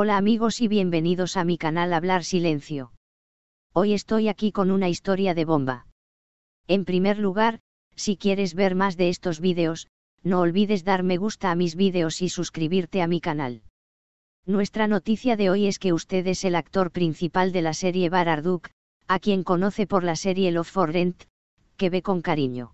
Hola amigos y bienvenidos a mi canal Hablar Silencio. Hoy estoy aquí con una historia de bomba. En primer lugar, si quieres ver más de estos vídeos, no olvides dar me gusta a mis vídeos y suscribirte a mi canal. Nuestra noticia de hoy es que usted es el actor principal de la serie Bararduk, a quien conoce por la serie Love for Rent, que ve con cariño.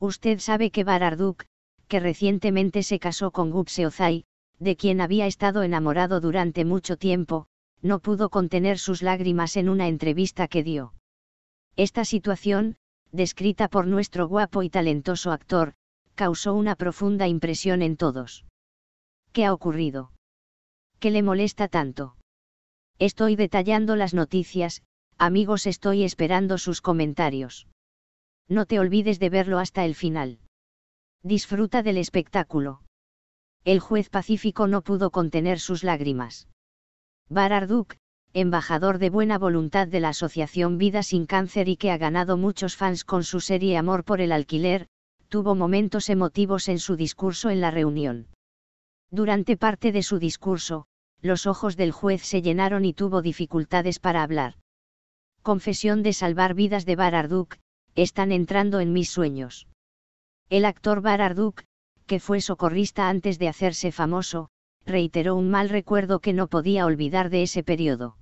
Usted sabe que Bararduk, que recientemente se casó con Gupse Ozai, de quien había estado enamorado durante mucho tiempo, no pudo contener sus lágrimas en una entrevista que dio. Esta situación, descrita por nuestro guapo y talentoso actor, causó una profunda impresión en todos. ¿Qué ha ocurrido? ¿Qué le molesta tanto? Estoy detallando las noticias, amigos estoy esperando sus comentarios. No te olvides de verlo hasta el final. Disfruta del espectáculo el juez pacífico no pudo contener sus lágrimas. Bararduk, embajador de buena voluntad de la Asociación Vida Sin Cáncer y que ha ganado muchos fans con su serie Amor por el Alquiler, tuvo momentos emotivos en su discurso en la reunión. Durante parte de su discurso, los ojos del juez se llenaron y tuvo dificultades para hablar. Confesión de salvar vidas de Bararduk, están entrando en mis sueños. El actor Bararduk, que fue socorrista antes de hacerse famoso, reiteró un mal recuerdo que no podía olvidar de ese periodo.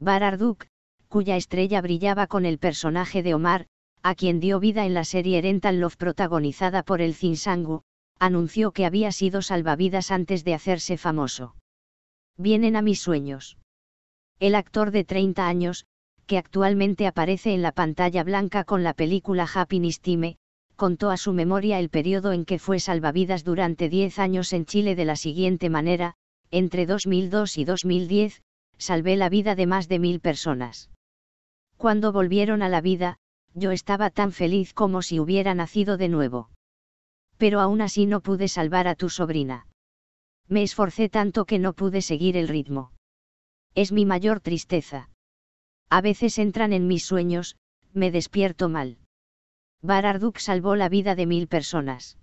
Bararduk, cuya estrella brillaba con el personaje de Omar, a quien dio vida en la serie Rental Love protagonizada por el Zinsangu, anunció que había sido salvavidas antes de hacerse famoso. Vienen a mis sueños. El actor de 30 años, que actualmente aparece en la pantalla blanca con la película Happiness Time, contó a su memoria el periodo en que fue salvavidas durante 10 años en Chile de la siguiente manera, entre 2002 y 2010, salvé la vida de más de mil personas. Cuando volvieron a la vida, yo estaba tan feliz como si hubiera nacido de nuevo. Pero aún así no pude salvar a tu sobrina. Me esforcé tanto que no pude seguir el ritmo. Es mi mayor tristeza. A veces entran en mis sueños, me despierto mal. Bararduk salvó la vida de mil personas.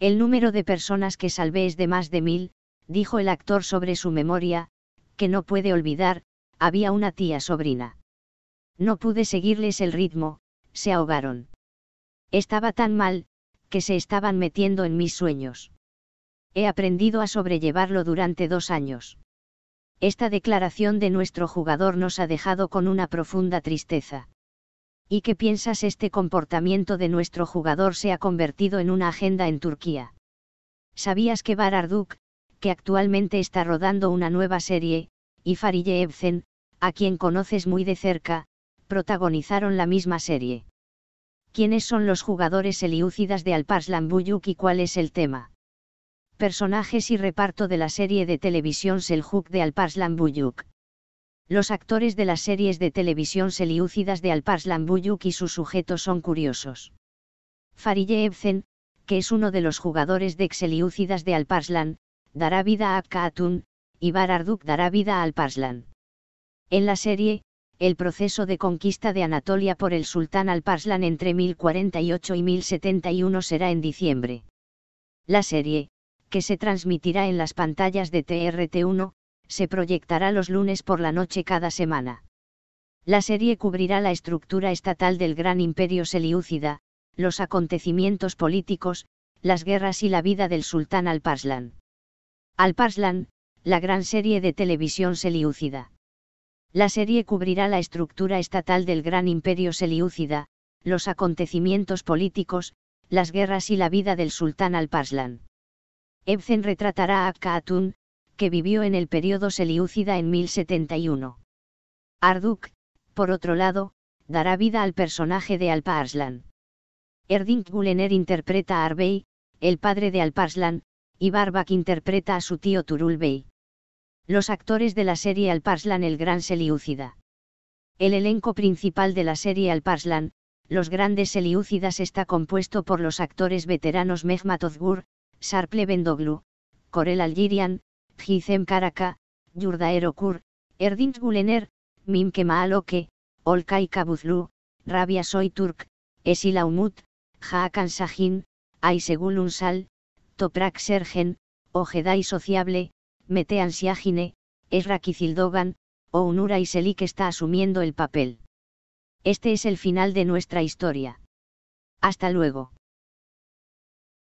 El número de personas que salvé es de más de mil, dijo el actor sobre su memoria, que no puede olvidar, había una tía sobrina. No pude seguirles el ritmo, se ahogaron. Estaba tan mal, que se estaban metiendo en mis sueños. He aprendido a sobrellevarlo durante dos años. Esta declaración de nuestro jugador nos ha dejado con una profunda tristeza. ¿Y qué piensas este comportamiento de nuestro jugador se ha convertido en una agenda en Turquía? ¿Sabías que Bararduk, que actualmente está rodando una nueva serie, y Farille Ebsen, a quien conoces muy de cerca, protagonizaron la misma serie? ¿Quiénes son los jugadores eliúcidas de Alparslan Buyuk y cuál es el tema? Personajes y reparto de la serie de televisión Seljuk de Alparslan Buyuk. Los actores de las series de televisión seliúcidas de Alparslan Buyuk y sus sujetos son curiosos. Farille Ebsen, que es uno de los jugadores de Exeliúcidas de Alparslan, dará vida a Akka Atun, y Bararduk dará vida a Alparslan. En la serie, el proceso de conquista de Anatolia por el sultán Alparslan entre 1048 y 1071 será en diciembre. La serie, que se transmitirá en las pantallas de TRT1, se proyectará los lunes por la noche cada semana. La serie cubrirá la estructura estatal del gran imperio seliúcida, los acontecimientos políticos, las guerras y la vida del sultán Alparslan. Alparslan, la gran serie de televisión seliúcida. La serie cubrirá la estructura estatal del gran imperio seliúcida, los acontecimientos políticos, las guerras y la vida del sultán Alparslan. Ebsen retratará a Akka que vivió en el periodo seliúcida en 1071. Arduk, por otro lado, dará vida al personaje de Alparslan. Erdink Gulener interpreta a Arbey, el padre de Alparslan, y Barbak interpreta a su tío Turul Los actores de la serie Alparslan El Gran Seliúcida. El elenco principal de la serie Alparslan, Los Grandes Seliúcidas está compuesto por los actores veteranos Mehmet Ozgur, Sarple Bendoglu, Corel Algirian, Gizem Karaka, Yurda Erokur, Erdins Gulener, Mimke Maaloke, Olkay Kabuzlu, Rabia Soy Turk, Umut, Haakan Sahin, Aisegul Unsal, Toprak Sergen, Ojedai Sociable, Metean Siagine, Esra Kizildogan, o Unura Iselik está asumiendo el papel. Este es el final de nuestra historia. Hasta luego.